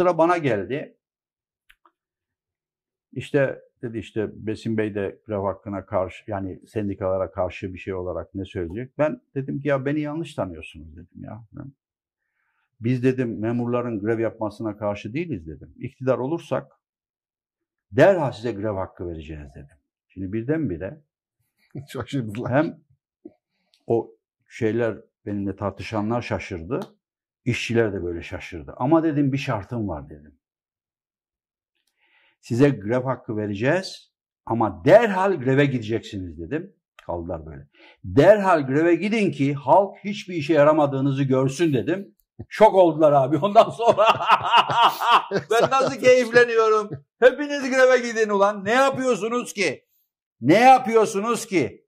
Sıra bana geldi. İşte dedi işte Besim Bey de grev hakkına karşı yani sendikalara karşı bir şey olarak ne söyleyecek? Ben dedim ki ya beni yanlış tanıyorsunuz dedim ya. Biz dedim memurların grev yapmasına karşı değiliz dedim. İktidar olursak derhal size grev hakkı vereceğiz dedim. Şimdi birdenbire şaşırdılar. Hem o şeyler benimle tartışanlar şaşırdı. İşçiler de böyle şaşırdı. Ama dedim bir şartım var dedim. Size grev hakkı vereceğiz ama derhal greve gideceksiniz dedim. Kaldılar böyle. Derhal greve gidin ki halk hiçbir işe yaramadığınızı görsün dedim. Şok oldular abi ondan sonra. ben nasıl keyifleniyorum. Hepiniz greve gidin ulan. Ne yapıyorsunuz ki? Ne yapıyorsunuz ki?